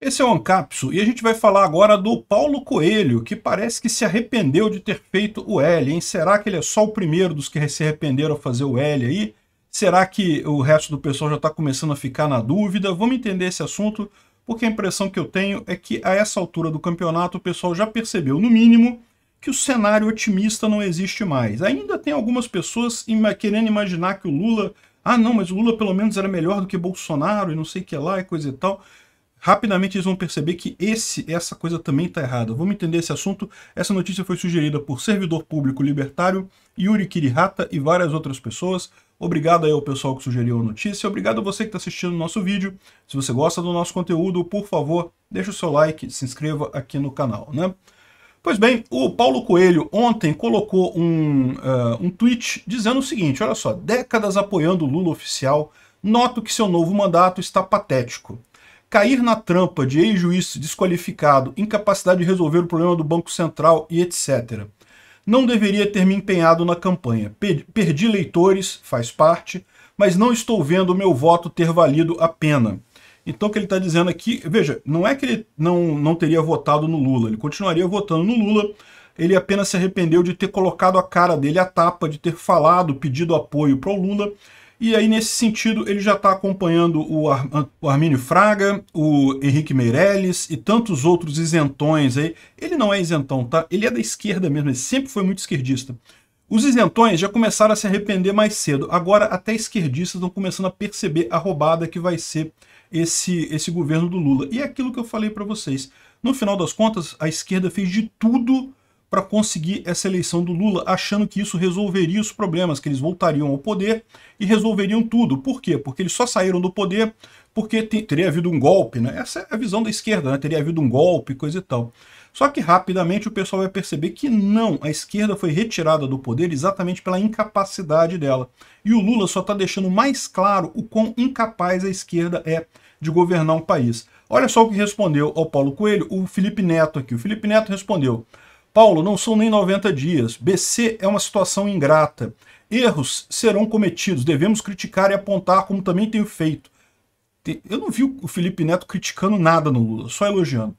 Esse é o AnCapsu e a gente vai falar agora do Paulo Coelho, que parece que se arrependeu de ter feito o L, hein? Será que ele é só o primeiro dos que se arrependeram a fazer o L aí? Será que o resto do pessoal já está começando a ficar na dúvida? Vamos entender esse assunto, porque a impressão que eu tenho é que a essa altura do campeonato o pessoal já percebeu, no mínimo, que o cenário otimista não existe mais. Ainda tem algumas pessoas querendo imaginar que o Lula... Ah, não, mas o Lula pelo menos era melhor do que Bolsonaro e não sei o que lá e coisa e tal rapidamente eles vão perceber que esse, essa coisa também está errada. Vamos entender esse assunto. Essa notícia foi sugerida por servidor público libertário Yuri Kirihata e várias outras pessoas. Obrigado aí ao pessoal que sugeriu a notícia. Obrigado a você que está assistindo o nosso vídeo. Se você gosta do nosso conteúdo, por favor, deixa o seu like, se inscreva aqui no canal, né? Pois bem, o Paulo Coelho ontem colocou um, uh, um tweet dizendo o seguinte, olha só, décadas apoiando o Lula oficial, noto que seu novo mandato está patético cair na trampa de ex-juiz desqualificado, incapacidade de resolver o problema do Banco Central e etc. Não deveria ter me empenhado na campanha. Perdi leitores, faz parte, mas não estou vendo o meu voto ter valido a pena. Então o que ele está dizendo aqui, veja, não é que ele não, não teria votado no Lula, ele continuaria votando no Lula, ele apenas se arrependeu de ter colocado a cara dele à tapa, de ter falado, pedido apoio para o Lula, e aí, nesse sentido, ele já está acompanhando o, Ar o Armínio Fraga, o Henrique Meirelles e tantos outros isentões aí. Ele não é isentão, tá? Ele é da esquerda mesmo, ele sempre foi muito esquerdista. Os isentões já começaram a se arrepender mais cedo. Agora, até esquerdistas estão começando a perceber a roubada que vai ser esse, esse governo do Lula. E é aquilo que eu falei para vocês. No final das contas, a esquerda fez de tudo para conseguir essa eleição do Lula, achando que isso resolveria os problemas, que eles voltariam ao poder e resolveriam tudo. Por quê? Porque eles só saíram do poder porque te, teria havido um golpe, né? Essa é a visão da esquerda, né? Teria havido um golpe, coisa e tal. Só que rapidamente o pessoal vai perceber que não, a esquerda foi retirada do poder exatamente pela incapacidade dela. E o Lula só está deixando mais claro o quão incapaz a esquerda é de governar um país. Olha só o que respondeu ao Paulo Coelho o Felipe Neto aqui. O Felipe Neto respondeu: Paulo, não são nem 90 dias. BC é uma situação ingrata. Erros serão cometidos, devemos criticar e apontar, como também tenho feito. Eu não vi o Felipe Neto criticando nada no Lula, só elogiando.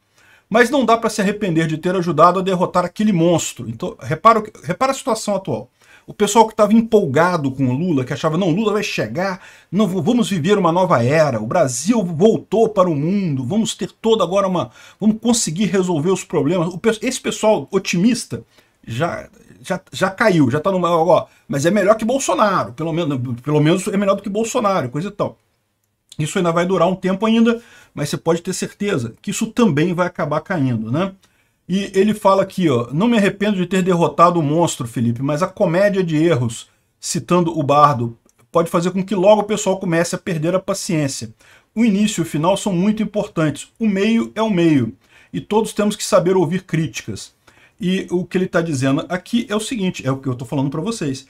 Mas não dá para se arrepender de ter ajudado a derrotar aquele monstro. Então, repara, repara a situação atual. O pessoal que estava empolgado com o Lula, que achava, não, Lula vai chegar, não vamos viver uma nova era, o Brasil voltou para o mundo, vamos ter toda agora uma. vamos conseguir resolver os problemas. esse pessoal otimista já, já, já caiu, já está no. Ó, mas é melhor que Bolsonaro, pelo menos, pelo menos é melhor do que Bolsonaro, coisa e tal. Isso ainda vai durar um tempo ainda, mas você pode ter certeza que isso também vai acabar caindo, né? E ele fala aqui, ó, não me arrependo de ter derrotado o monstro, Felipe, mas a comédia de erros, citando o bardo, pode fazer com que logo o pessoal comece a perder a paciência. O início e o final são muito importantes. O meio é o meio. E todos temos que saber ouvir críticas. E o que ele está dizendo aqui é o seguinte, é o que eu estou falando para vocês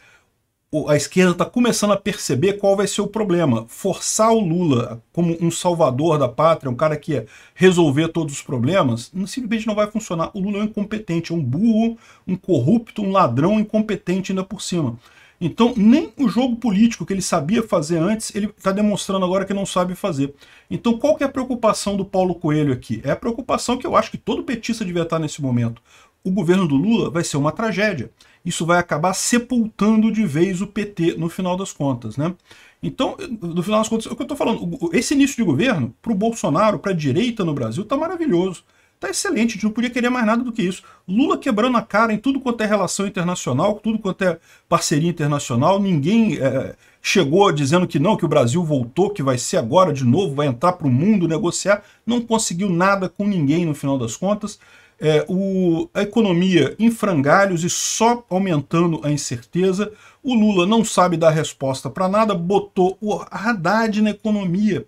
a esquerda está começando a perceber qual vai ser o problema. Forçar o Lula como um salvador da pátria, um cara que ia resolver todos os problemas, simplesmente não vai funcionar. O Lula é um incompetente, é um burro, um corrupto, um ladrão incompetente ainda por cima. Então, nem o jogo político que ele sabia fazer antes, ele está demonstrando agora que não sabe fazer. Então, qual que é a preocupação do Paulo Coelho aqui? É a preocupação que eu acho que todo petista devia estar nesse momento o governo do Lula vai ser uma tragédia. Isso vai acabar sepultando de vez o PT no final das contas, né? Então, no final das contas, é o que eu estou falando, esse início de governo, para o Bolsonaro, para a direita no Brasil, está maravilhoso. Está excelente, a gente não podia querer mais nada do que isso. Lula quebrando a cara em tudo quanto é relação internacional, tudo quanto é parceria internacional, ninguém é, chegou dizendo que não, que o Brasil voltou, que vai ser agora de novo, vai entrar para o mundo negociar, não conseguiu nada com ninguém no final das contas é, o, a economia em frangalhos e só aumentando a incerteza. O Lula não sabe dar resposta para nada, botou o Haddad na economia.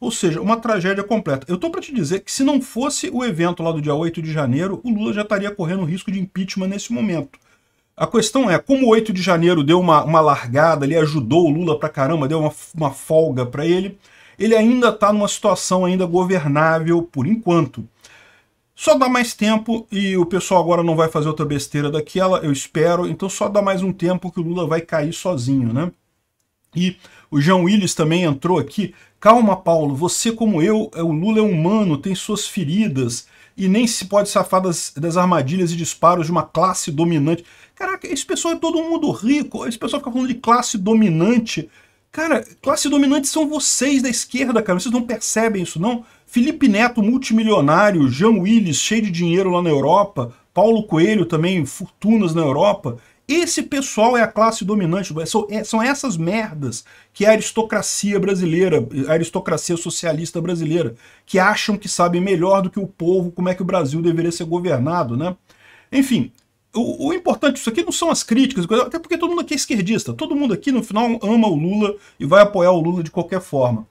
Ou seja, uma tragédia completa. Eu estou para te dizer que se não fosse o evento lá do dia 8 de janeiro, o Lula já estaria correndo risco de impeachment nesse momento. A questão é, como o 8 de janeiro deu uma, uma largada ele ajudou o Lula pra caramba, deu uma, uma folga para ele, ele ainda está numa situação ainda governável por enquanto. Só dá mais tempo e o pessoal agora não vai fazer outra besteira daquela, eu espero. Então só dá mais um tempo que o Lula vai cair sozinho, né? E o João Willis também entrou aqui. Calma, Paulo, você como eu, é, o Lula é humano, tem suas feridas e nem se pode safar das, das armadilhas e disparos de uma classe dominante. Caraca, esse pessoal é todo mundo rico, esse pessoal fica falando de classe dominante Cara, classe dominante são vocês da esquerda, cara. Vocês não percebem isso, não? Felipe Neto, multimilionário, Jean Willis, cheio de dinheiro lá na Europa, Paulo Coelho também, fortunas na Europa. Esse pessoal é a classe dominante, são, é, essas merdas que é a aristocracia brasileira, a aristocracia socialista brasileira, que acham que sabem melhor do que o povo como é que o Brasil deveria ser governado, né? Enfim, o, o, importante disso aqui não são as críticas, até porque todo mundo aqui é esquerdista. Todo mundo aqui, no final, ama o Lula e vai apoiar o Lula de qualquer forma.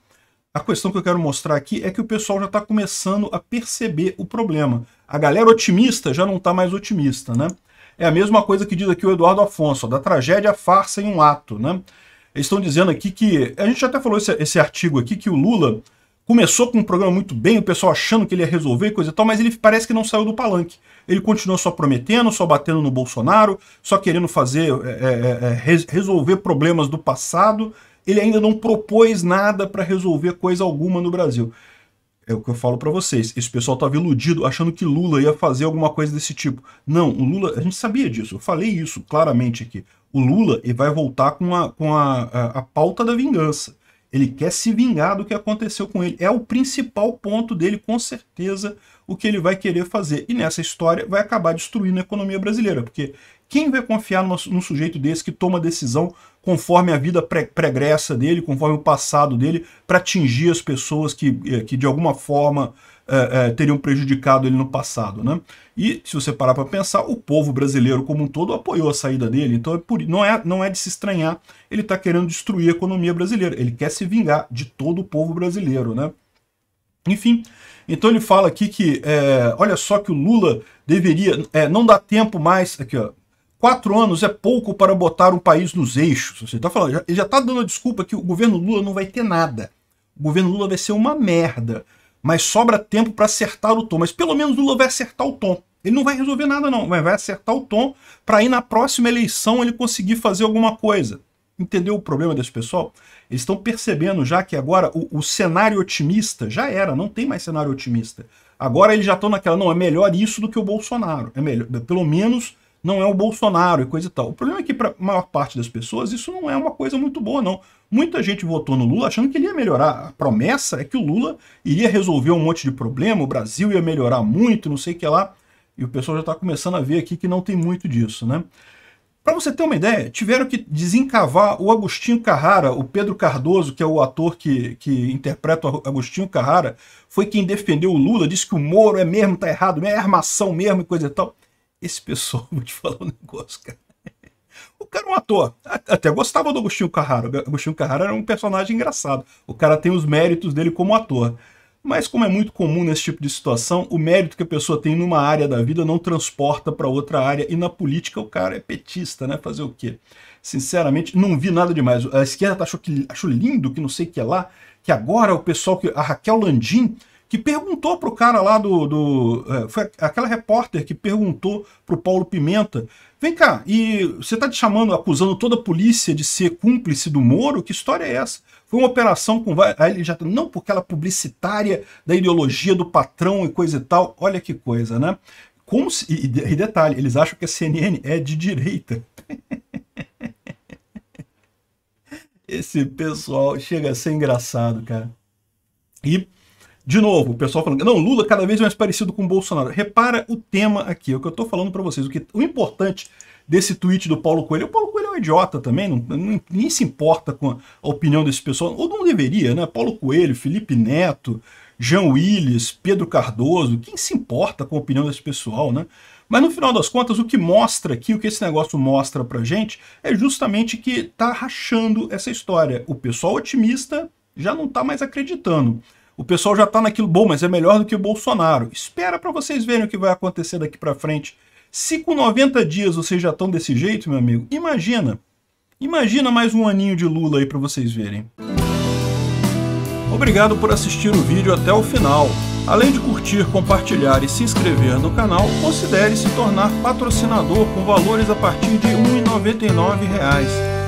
A questão que eu quero mostrar aqui é que o pessoal já está começando a perceber o problema. A galera otimista já não está mais otimista, né? É a mesma coisa que diz aqui o Eduardo Afonso, ó, da tragédia farsa em um ato, né? Eles estão dizendo aqui que... A gente até falou esse, esse artigo aqui, que o Lula Começou com um programa muito bem, o pessoal achando que ele ia resolver e coisa e tal, mas ele parece que não saiu do palanque. Ele continuou só prometendo, só batendo no Bolsonaro, só querendo fazer é, é, é, é resolver problemas do passado. Ele ainda não propôs nada para resolver coisa alguma no Brasil. É o que eu falo para vocês. Esse pessoal estava iludido, achando que Lula ia fazer alguma coisa desse tipo. Não, o Lula, a gente sabia disso, eu falei isso claramente aqui. O Lula ele vai voltar com, a, com a, a, a pauta da vingança ele quer se vingar do que aconteceu com ele. É o principal ponto dele, com certeza, o que ele vai querer fazer. E nessa história vai acabar destruindo a economia brasileira, porque quem vai confiar num sujeito desse que toma decisão conforme a vida pre pregressa dele, conforme o passado dele, para atingir as pessoas que, eh, que de alguma forma é, é, teriam prejudicado ele no passado. Né? E, se você parar para pensar, o povo brasileiro como um todo apoiou a saída dele, então é por, não, é, não é de se estranhar, ele está querendo destruir a economia brasileira, ele quer se vingar de todo o povo brasileiro. Né? Enfim, então ele fala aqui que, é, olha só que o Lula deveria, é, não dá tempo mais, aqui ó, Quatro anos é pouco para botar um país nos eixos. Você está falando, ele já está dando a desculpa que o governo Lula não vai ter nada. O governo Lula vai ser uma merda. Mas sobra tempo para acertar o tom. Mas pelo menos Lula vai acertar o tom. Ele não vai resolver nada, não, mas vai acertar o tom para ir na próxima eleição ele conseguir fazer alguma coisa. Entendeu o problema desse pessoal? Eles estão percebendo já que agora o, o, cenário otimista já era, não tem mais cenário otimista. Agora eles já estão naquela, não, é melhor isso do que o Bolsonaro. É melhor, pelo menos não é o Bolsonaro e coisa e tal. O problema é que, para a maior parte das pessoas, isso não é uma coisa muito boa, não. Muita gente votou no Lula achando que ele ia melhorar. A promessa é que o Lula iria resolver um monte de problema, o Brasil ia melhorar muito, não sei o que lá. E o pessoal já está começando a ver aqui que não tem muito disso, né? Para você ter uma ideia, tiveram que desencavar o Agostinho Carrara, o Pedro Cardoso, que é o ator que, que interpreta o Agostinho Carrara, foi quem defendeu o Lula, disse que o Moro é mesmo, tá errado, é armação mesmo e coisa e tal. Esse pessoal, vou te falar um negócio, cara. O cara é um ator. Até gostava do Agostinho Carraro. O Agostinho Carraro era um personagem engraçado. O cara tem os méritos dele como ator. Mas como é muito comum nesse tipo de situação, o mérito que a pessoa tem numa área da vida não transporta para outra área. E na política o cara é petista, né? Fazer o quê? Sinceramente, não vi nada demais. A esquerda tá achou, que, achou lindo que não sei o que é lá, que agora o pessoal que. A Raquel Landim que perguntou pro cara lá do. do é, foi aquela repórter que perguntou pro Paulo Pimenta: vem cá, e você está te chamando, acusando toda a polícia de ser cúmplice do Moro? Que história é essa? Foi uma operação com. Aí ele já. Tá, Não porque ela é publicitária da ideologia do patrão e coisa e tal. Olha que coisa, né? Como se, e, e detalhe, eles acham que a CNN é de direita. Esse pessoal chega a ser engraçado, cara. E de novo, o pessoal falando, não, Lula cada vez é mais parecido com Bolsonaro. Repara o tema aqui, é o que eu estou falando para vocês. O, que, o importante desse tweet do Paulo Coelho, o Paulo Coelho é um idiota também, não, não, nem se importa com a, a opinião desse pessoal, ou não deveria, né? Paulo Coelho, Felipe Neto, Jean Willis, Pedro Cardoso, quem se importa com a opinião desse pessoal, né? Mas no final das contas, o que mostra aqui, o que esse negócio mostra pra gente, é justamente que tá rachando essa história. O pessoal otimista já não tá mais acreditando. O pessoal já está naquilo, bom, mas é melhor do que o Bolsonaro. Espera para vocês verem o que vai acontecer daqui para frente. Se com 90 dias vocês já estão desse jeito, meu amigo, imagina. Imagina mais um aninho de Lula aí para vocês verem. Obrigado por assistir o vídeo até o final. Além de curtir, compartilhar e se inscrever no canal, considere se tornar patrocinador com valores a partir de R$ 1,99